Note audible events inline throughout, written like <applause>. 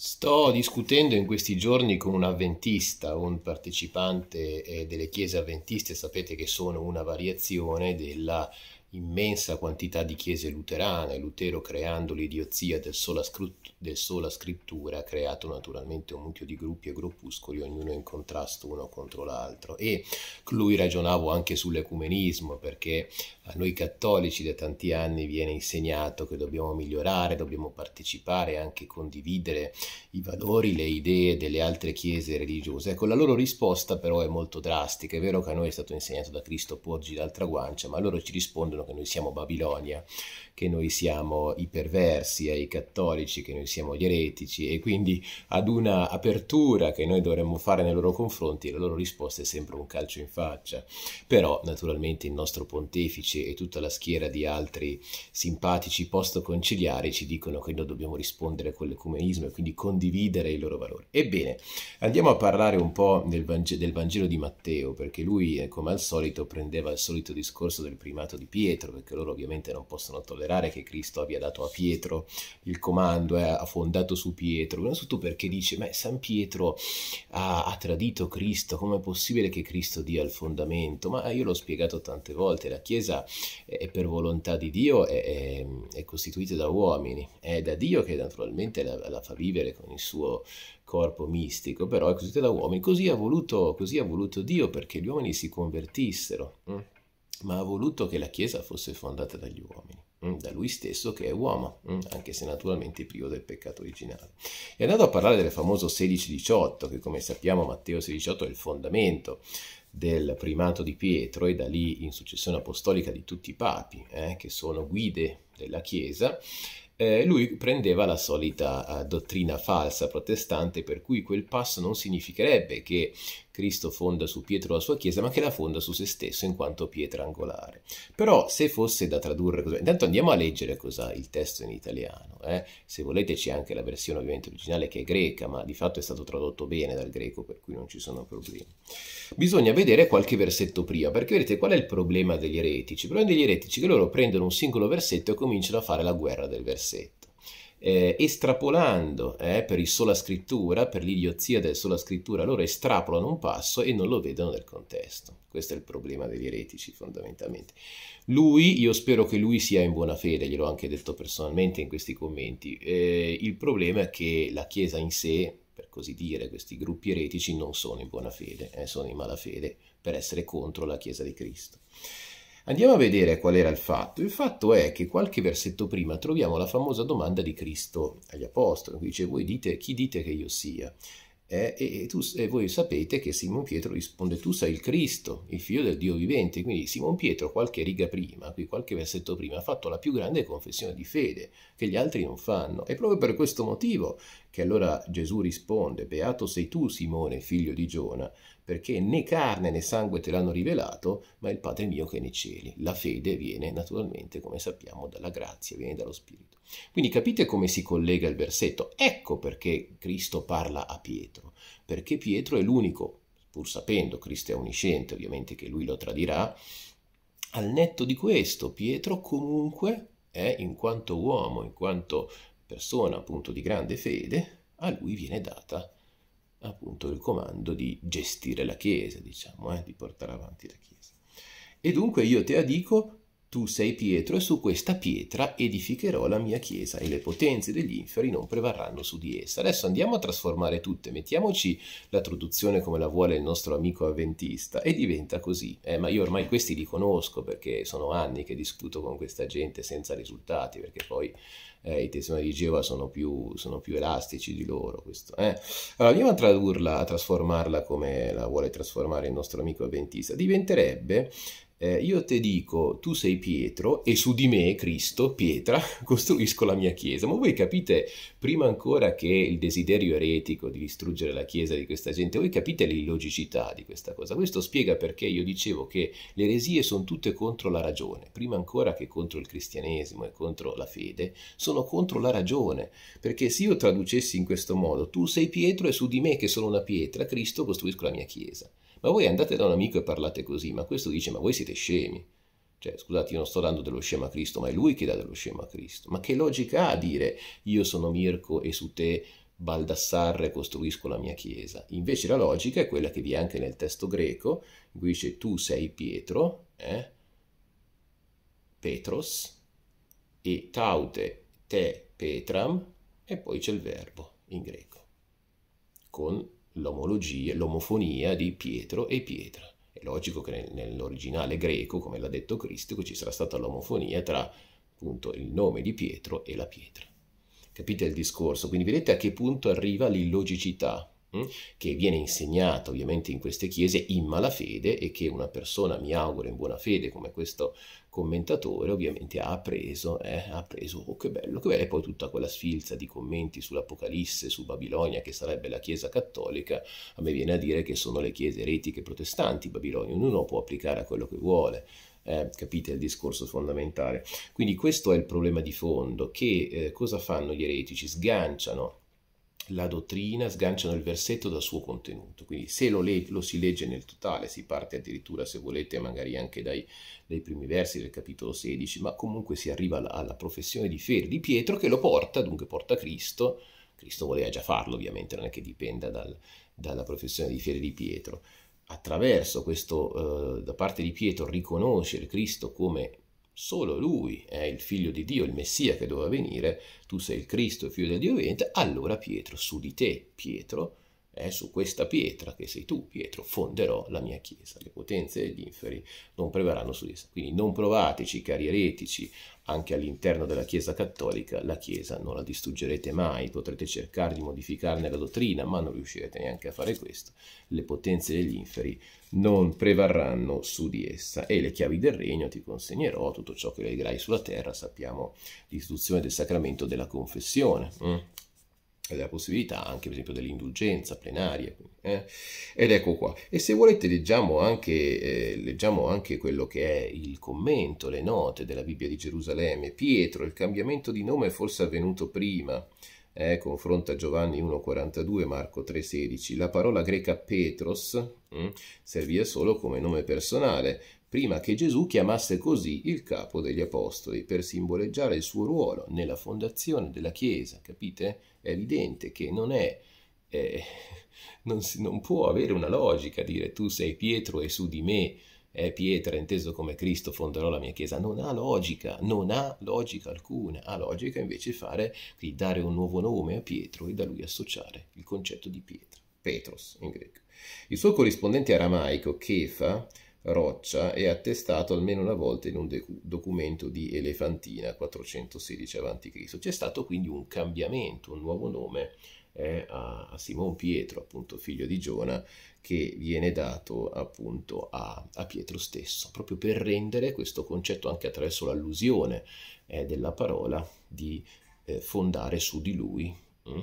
Sto discutendo in questi giorni con un avventista, un partecipante eh, delle chiese avventiste, sapete che sono una variazione della immensa quantità di chiese luterane, Lutero creando l'idiozia del sola, scrut- del sola scrittura, ha creato naturalmente un mucchio di gruppi e gruppuscoli, ognuno in contrasto uno contro l'altro. E lui ragionavo anche sull'ecumenismo, perché a noi cattolici da tanti anni viene insegnato che dobbiamo migliorare, dobbiamo partecipare, anche condividere i valori, le idee delle altre chiese religiose. Ecco, la loro risposta però è molto drastica, è vero che a noi è stato insegnato da Cristo porgi l'altra guancia, ma loro ci rispondono dicono che noi siamo Babilonia, che noi siamo i perversi ai eh, cattolici, che noi siamo gli eretici e quindi ad una apertura che noi dovremmo fare nei loro confronti la loro risposta è sempre un calcio in faccia. Però naturalmente il nostro pontefice e tutta la schiera di altri simpatici post-conciliari ci dicono che noi dobbiamo rispondere con l'ecumenismo e quindi condividere i loro valori. Ebbene, andiamo a parlare un po' del, Vangelo, del Vangelo di Matteo perché lui eh, come al solito prendeva il solito discorso del primato di Pietro Pietro, perché loro ovviamente non possono tollerare che Cristo abbia dato a Pietro il comando, eh, ha fondato su Pietro, innanzitutto perché dice, ma San Pietro ha, ha tradito Cristo, com'è possibile che Cristo dia il fondamento? Ma eh, io l'ho spiegato tante volte, la Chiesa è per volontà di Dio è, è, è costituita da uomini, è da Dio che naturalmente la, la fa vivere con il suo corpo mistico, però è costituita da uomini, così ha voluto, così ha voluto Dio perché gli uomini si convertissero. Mm? ma ha voluto che la Chiesa fosse fondata dagli uomini, mm, da lui stesso che è uomo, mm, anche se naturalmente privo del peccato originale. E andando a parlare del famoso 16-18, che come sappiamo Matteo 16-18 è il fondamento del primato di Pietro e da lì in successione apostolica di tutti i papi, eh, che sono guide della Chiesa, eh, lui prendeva la solita eh, dottrina falsa protestante per cui quel passo non significherebbe che Cristo fonda su Pietro la sua chiesa, ma che la fonda su se stesso in quanto pietra angolare. Però se fosse da tradurre cosa... Intanto andiamo a leggere cosa il testo in italiano. Eh? Se volete c'è anche la versione ovviamente originale che è greca, ma di fatto è stato tradotto bene dal greco, per cui non ci sono problemi. Bisogna vedere qualche versetto prima, perché vedete qual è il problema degli eretici? Il problema degli eretici è che loro prendono un singolo versetto e cominciano a fare la guerra del versetto eh, estrapolando eh, per il sola scrittura, per l'idiozia del sola scrittura, loro estrapolano un passo e non lo vedono nel contesto. Questo è il problema degli eretici fondamentalmente. Lui, io spero che lui sia in buona fede, gliel'ho anche detto personalmente in questi commenti, eh, il problema è che la Chiesa in sé, per così dire, questi gruppi eretici non sono in buona fede, eh, sono in malafede per essere contro la Chiesa di Cristo. Andiamo a vedere qual era il fatto. Il fatto è che qualche versetto prima troviamo la famosa domanda di Cristo agli Apostoli, dice, voi dite, chi dite che io sia? Eh, e, e, tu, e, voi sapete che Simon Pietro risponde, tu sei il Cristo, il figlio del Dio vivente. Quindi Simon Pietro, qualche riga prima, qualche versetto prima, ha fatto la più grande confessione di fede, che gli altri non fanno. E proprio per questo motivo che allora Gesù risponde, beato sei tu Simone, figlio di Giona, perché né carne né sangue te l'hanno rivelato, ma il Padre mio che è nei cieli. La fede viene naturalmente, come sappiamo, dalla grazia, viene dallo Spirito. Quindi capite come si collega il versetto. Ecco perché Cristo parla a Pietro, perché Pietro è l'unico, pur sapendo, Cristo è onnisciente, ovviamente che lui lo tradirà, al netto di questo, Pietro comunque è, in quanto uomo, in quanto persona appunto di grande fede, a lui viene data appunto il comando di gestire la Chiesa, diciamo, eh, di portare avanti la Chiesa. E dunque io te la dico tu sei Pietro e su questa pietra edificherò la mia chiesa e le potenze degli inferi non prevarranno su di essa. Adesso andiamo a trasformare tutte, mettiamoci la traduzione come la vuole il nostro amico avventista e diventa così. Eh, ma io ormai questi li conosco perché sono anni che discuto con questa gente senza risultati perché poi eh, i testimoni di Geova sono più, sono più elastici di loro. Questo, eh? Allora andiamo a tradurla, a trasformarla come la vuole trasformare il nostro amico avventista. Diventerebbe eh, io ti dico, tu sei Pietro e su di me, Cristo, pietra, <laughs> costruisco la mia chiesa. Ma voi capite, prima ancora che il desiderio eretico di distruggere la chiesa di questa gente, voi capite l'illogicità di questa cosa. Questo spiega perché io dicevo che le eresie sono tutte contro la ragione, prima ancora che contro il cristianesimo e contro la fede, sono contro la ragione. Perché se io traducessi in questo modo, tu sei Pietro e su di me, che sono una pietra, Cristo, costruisco la mia chiesa. Ma voi andate da un amico e parlate così, ma questo dice, ma voi siete scemi. Cioè, scusate, io non sto dando dello scema a Cristo, ma è lui che dà dello scema a Cristo. Ma che logica ha dire, io sono Mirko e su te Baldassarre costruisco la mia chiesa. Invece la logica è quella che vi è anche nel testo greco, in cui dice tu sei Pietro, eh? Petros, e taute te Petram, e poi c'è il verbo in greco, con l'omologia, l'omofonia di Pietro e Pietra. È logico che nell'originale greco, come l'ha detto Cristo, ci sarà stata l'omofonia tra appunto il nome di Pietro e la pietra. Capite il discorso? Quindi vedete a che punto arriva l'illogicità Mm, che viene insegnata ovviamente in queste chiese in malafede e che una persona, mi auguro, in buona fede come questo commentatore ovviamente ha appreso, eh, ha preso, oh che bello, che bello, e poi tutta quella sfilza di commenti sull'Apocalisse, su Babilonia, che sarebbe la Chiesa cattolica, a me viene a dire che sono le chiese eretiche protestanti Babilonia, ognuno può applicare a quello che vuole. Eh, capite il discorso fondamentale. Quindi questo è il problema di fondo, che eh, cosa fanno gli eretici? Sganciano la dottrina, sganciano il versetto dal suo contenuto. Quindi se lo, le- lo si legge nel totale, si parte addirittura, se volete, magari anche dai, dai primi versi del capitolo 16, ma comunque si arriva alla, alla professione di fede di Pietro che lo porta, dunque porta Cristo, Cristo voleva già farlo ovviamente, non è che dipenda dal, dalla professione di fede di Pietro, attraverso questo, eh, da parte di Pietro, riconoscere Cristo come solo lui è il figlio di Dio, il Messia che doveva venire, tu sei il Cristo, figlio del Dio vivente, allora Pietro, su di te, Pietro, è su questa pietra, che sei tu, Pietro, fonderò la mia chiesa. Le potenze degli inferi non prevarranno su di essa. Quindi non provateci, cari eretici, anche all'interno della Chiesa cattolica, la Chiesa non la distruggerete mai. Potrete cercare di modificarne la dottrina, ma non riuscirete neanche a fare questo. Le potenze degli inferi non prevarranno su di essa. E le chiavi del regno ti consegnerò, tutto ciò che legherai sulla terra, sappiamo l'istituzione del sacramento della confessione. Mm? della possibilità anche per esempio dell'indulgenza plenaria. Eh? Ed ecco qua. E se volete leggiamo anche, eh, leggiamo anche, quello che è il commento, le note della Bibbia di Gerusalemme. Pietro, il cambiamento di nome è forse avvenuto prima. Eh, confronta Giovanni 1,42, Marco 3,16. La parola greca Petros mh, mm, serviva solo come nome personale, prima che Gesù chiamasse così il capo degli apostoli, per simboleggiare il suo ruolo nella fondazione della Chiesa, capite? È evidente che non è... Eh, <laughs> non, si, non può avere una logica dire tu sei Pietro e su di me è pietra, inteso come Cristo, fonderò la mia chiesa, non ha logica, non ha logica alcuna, ha logica invece fare di dare un nuovo nome a Pietro e da lui associare il concetto di Pietro, Petros in greco. Il suo corrispondente aramaico, Kefa, Roccia è attestato almeno una volta in un documento di Elefantina 416 a.C. C'è stato quindi un cambiamento, un nuovo nome eh, a, a Simon Pietro, appunto figlio di Giona, che viene dato appunto a, a, Pietro stesso, proprio per rendere questo concetto anche attraverso l'allusione eh, della parola di eh, fondare su di lui. Hm? Mm,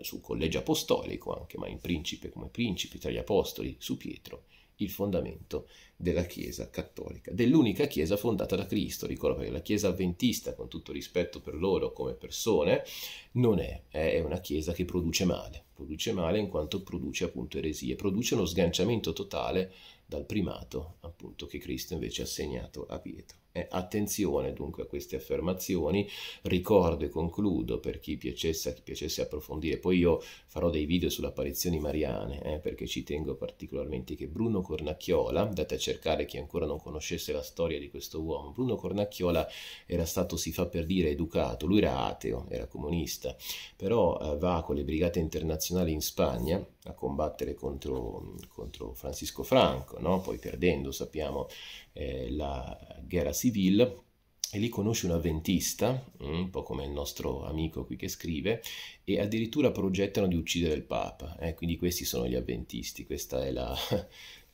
sul collegio apostolico anche, ma in principe come principe tra gli apostoli, su Pietro, il fondamento della Chiesa cattolica, dell'unica Chiesa fondata da Cristo. Ricordo che la Chiesa avventista, con tutto rispetto per loro come persone, non è, è una Chiesa che produce male, produce male in quanto produce appunto eresie, produce uno sganciamento totale dal primato appunto che Cristo invece ha assegnato a Pietro. Eh, attenzione dunque a queste affermazioni, ricordo e concludo per chi piacesse, chi piacesse approfondire, poi io farò dei video sulle apparizioni mariane, eh, perché ci tengo particolarmente che Bruno Cornacchiola, andate a cercare chi ancora non conoscesse la storia di questo uomo, Bruno Cornacchiola era stato, si fa per dire, educato, lui era ateo, era comunista, però eh, va con le brigate internazionali in Spagna a combattere contro, contro Francisco Franco, no? poi perdendo, sappiamo, eh, la guerra civile, Civil e lì conosce un avventista, un po' come il nostro amico qui che scrive, e addirittura progettano di uccidere il Papa. Eh? Quindi questi sono gli avventisti, questa è la,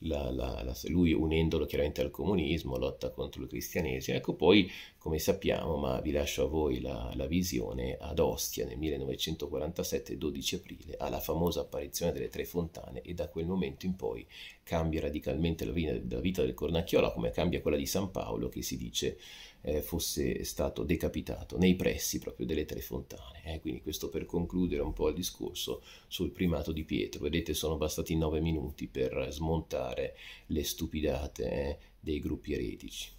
la, la, lui unendolo chiaramente al comunismo, lotta contro il cristianesimo. Ecco poi, come sappiamo, ma vi lascio a voi la, visione, ad Ostia nel 1947, 12 aprile, alla famosa apparizione delle tre fontane e da quel momento in poi cambia radicalmente la vita, la vita del Cornacchiola come cambia quella di San Paolo che si dice eh, fosse stato decapitato nei pressi proprio delle tre fontane. Eh? Quindi questo per concludere un po' il discorso sul primato di Pietro. Vedete sono bastati nove minuti per smontare fare le stupidate eh, dei gruppi eretici.